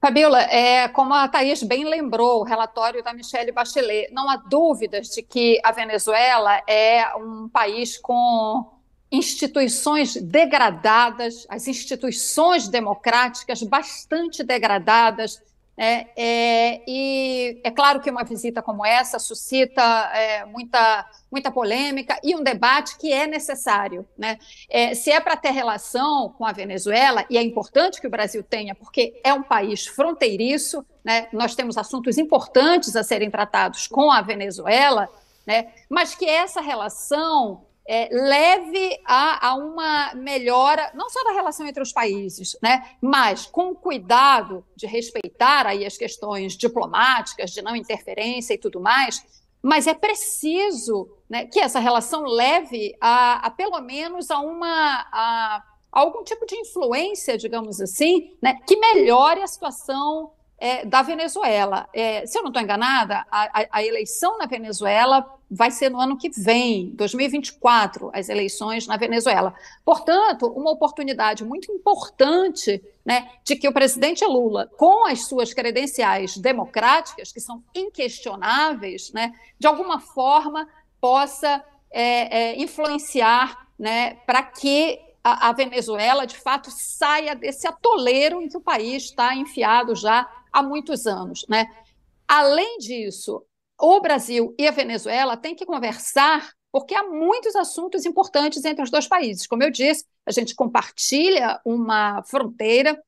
Fabiola, é, como a Thaís bem lembrou, o relatório da Michelle Bachelet, não há dúvidas de que a Venezuela é um país com instituições degradadas, as instituições democráticas bastante degradadas, é, é, e é claro que uma visita como essa suscita é, muita, muita polêmica e um debate que é necessário. Né? É, se é para ter relação com a Venezuela, e é importante que o Brasil tenha, porque é um país fronteiriço, né? nós temos assuntos importantes a serem tratados com a Venezuela, né? mas que essa relação é, leve a, a, uma melhora, não só da relação entre os países, né, mas com cuidado de respeitar aí as questões diplomáticas, de não interferência e tudo mais, mas é preciso né, que essa relação leve a, a pelo menos a uma. A, algum tipo de influência, digamos assim, né, que melhore a situação é, da Venezuela. É, se eu não estou enganada, a, a, a, eleição na Venezuela vai ser no ano que vem, 2024, as eleições na Venezuela. Portanto, uma oportunidade muito importante né, de que o presidente Lula, com as suas credenciais democráticas, que são inquestionáveis, né, de alguma forma possa é, é influenciar né, para que a, Venezuela de fato saia desse atoleiro em que o país está enfiado já há muitos anos. Né? Além disso, o Brasil e a Venezuela têm que conversar, porque há muitos assuntos importantes entre os dois países. Como eu disse, a gente compartilha uma fronteira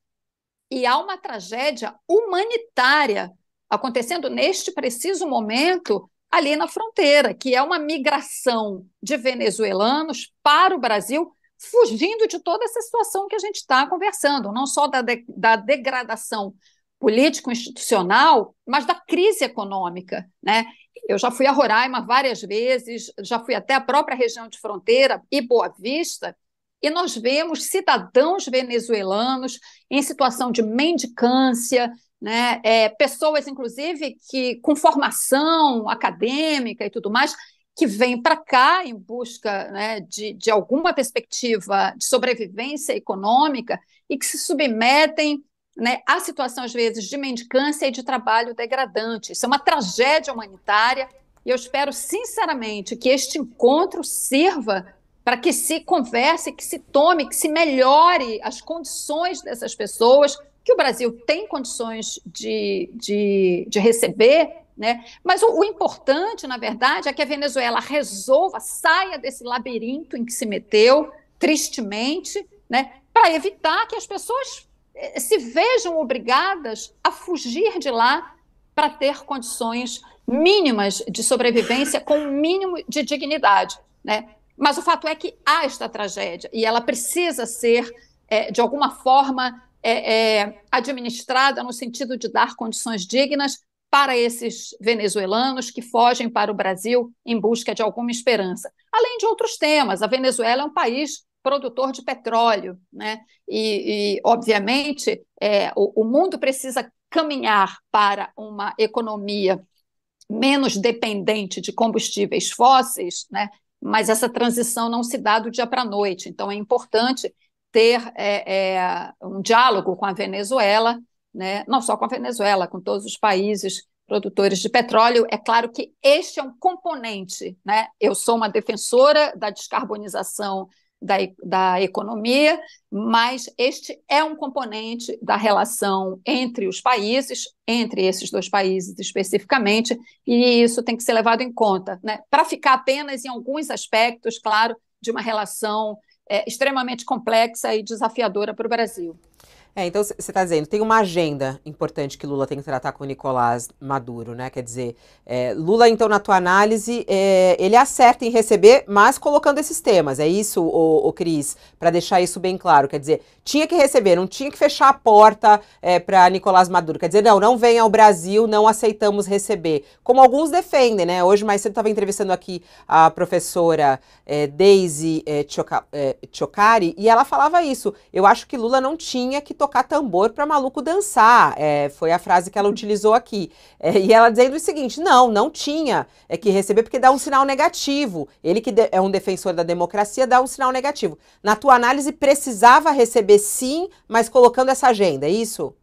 e há uma tragédia humanitária acontecendo neste preciso momento ali na fronteira, que é uma migração de venezuelanos para o Brasil, fugindo de toda essa situação que a gente está conversando, não só da, de, da degradação político institucional, mas da crise econômica, né? Eu já fui a Roraima várias vezes, já fui até a própria região de fronteira e Boa Vista, e nós vemos cidadãos venezuelanos em situação de mendicância, né? É, pessoas, inclusive, que com formação acadêmica e tudo mais, que vêm para cá em busca né, de, de alguma perspectiva de sobrevivência econômica e que se submetem né, a situação, às vezes, de mendicância e de trabalho degradante. Isso é uma tragédia humanitária e eu espero, sinceramente, que este encontro sirva para que se converse, que se tome, que se melhore as condições dessas pessoas, que o Brasil tem condições de, de, de receber. Né? Mas o, o importante, na verdade, é que a Venezuela resolva, saia desse labirinto em que se meteu, tristemente, né? para evitar que as pessoas eh, se vejam obrigadas a fugir de lá para ter condições mínimas de sobrevivência com o um mínimo de dignidade, né? Mas o fato é que há esta tragédia e ela precisa ser é, de alguma forma é, é, administrada no sentido de dar condições dignas para esses venezuelanos que fogem para o Brasil em busca de alguma esperança. Além de outros temas, a Venezuela é um país produtor de petróleo, né? E, e obviamente, é, o, o mundo precisa caminhar para uma economia menos dependente de combustíveis fósseis, né? Mas essa transição não se dá do dia para a noite. Então, é importante ter é, é, um diálogo com a Venezuela, né? não só com a Venezuela, com todos os países produtores de petróleo. É claro que este é um componente. Né? Eu sou uma defensora da descarbonização da, da economia, mas este é um componente da relação entre os países, entre esses dois países especificamente, e isso tem que ser levado em conta, né? para ficar apenas em alguns aspectos, claro, de uma relação é, extremamente complexa e desafiadora para o Brasil. É, então você está dizendo, tem uma agenda importante que Lula tem que tratar com o Nicolás Maduro, né? Quer dizer, é, Lula, então, na tua análise, é, ele acerta em receber, mas colocando esses temas. É isso, o ô Cris, para deixar isso bem claro. Quer dizer, tinha que receber, não tinha que fechar a porta é, para Nicolás Maduro. Quer dizer, não, não vem ao Brasil, não aceitamos receber. Como alguns defendem, né? Hoje mais cedo estava entrevistando aqui a professora é, Daisy é, é, Chocari, e ela falava isso. Eu acho que Lula não tinha que tocar tambor para maluco dançar. É, foi a frase que ela utilizou aqui. É, e ela dizendo o seguinte: não, não tinha é que receber porque dá um sinal negativo. Ele que é um defensor da democracia dá um sinal negativo. Na tua análise, precisava receber sim, mas colocando essa agenda, é isso?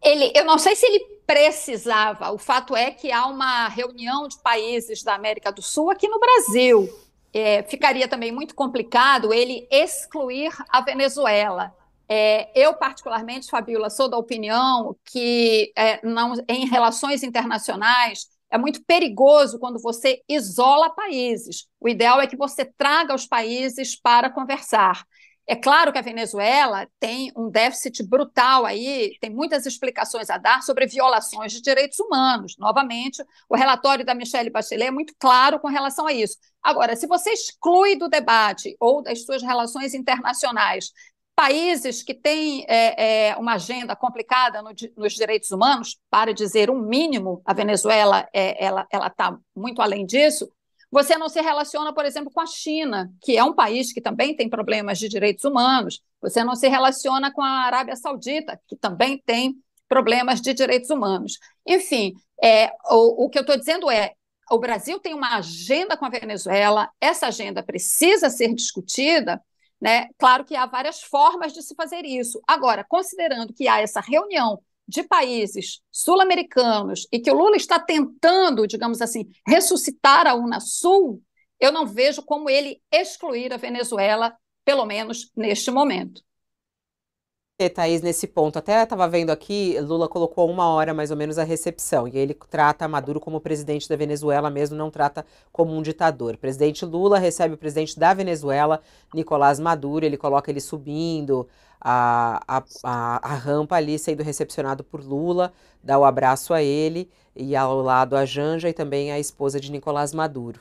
Ele, eu não sei se ele precisava. O fato é que há uma reunião de países da América do Sul aqui no Brasil. É, ficaria também muito complicado ele excluir a Venezuela. É, eu, particularmente, Fabiola, sou da opinião que é, não, em relações internacionais é muito perigoso quando você isola países. O ideal é que você traga os países para conversar. É claro que a Venezuela tem um déficit brutal aí, tem muitas explicações a dar sobre violações de direitos humanos. Novamente, o relatório da Michelle Bachelet é muito claro com relação a isso. Agora, se você exclui do debate ou das suas relações internacionais Países que têm é, é, uma agenda complicada no, nos direitos humanos, para dizer um mínimo, a Venezuela é, ela está muito além disso. Você não se relaciona, por exemplo, com a China, que é um país que também tem problemas de direitos humanos. Você não se relaciona com a Arábia Saudita, que também tem problemas de direitos humanos. Enfim, é, o, o que eu estou dizendo é: o Brasil tem uma agenda com a Venezuela, essa agenda precisa ser discutida, né? Claro que há várias formas de se fazer isso. Agora, considerando que há essa reunião de países sul-americanos e que o Lula está tentando, digamos assim, ressuscitar a Unasul, eu não vejo como ele excluir a Venezuela, pelo menos neste momento. Thaís, nesse ponto. Até estava vendo aqui, Lula colocou uma hora mais ou menos a recepção, e ele trata Maduro como presidente da Venezuela mesmo, não trata como um ditador. O presidente Lula recebe o presidente da Venezuela, Nicolás Maduro, ele coloca ele subindo a, a, a, a rampa ali, sendo recepcionado por Lula, dá o um abraço a ele, e ao lado a Janja e também a esposa de Nicolás Maduro.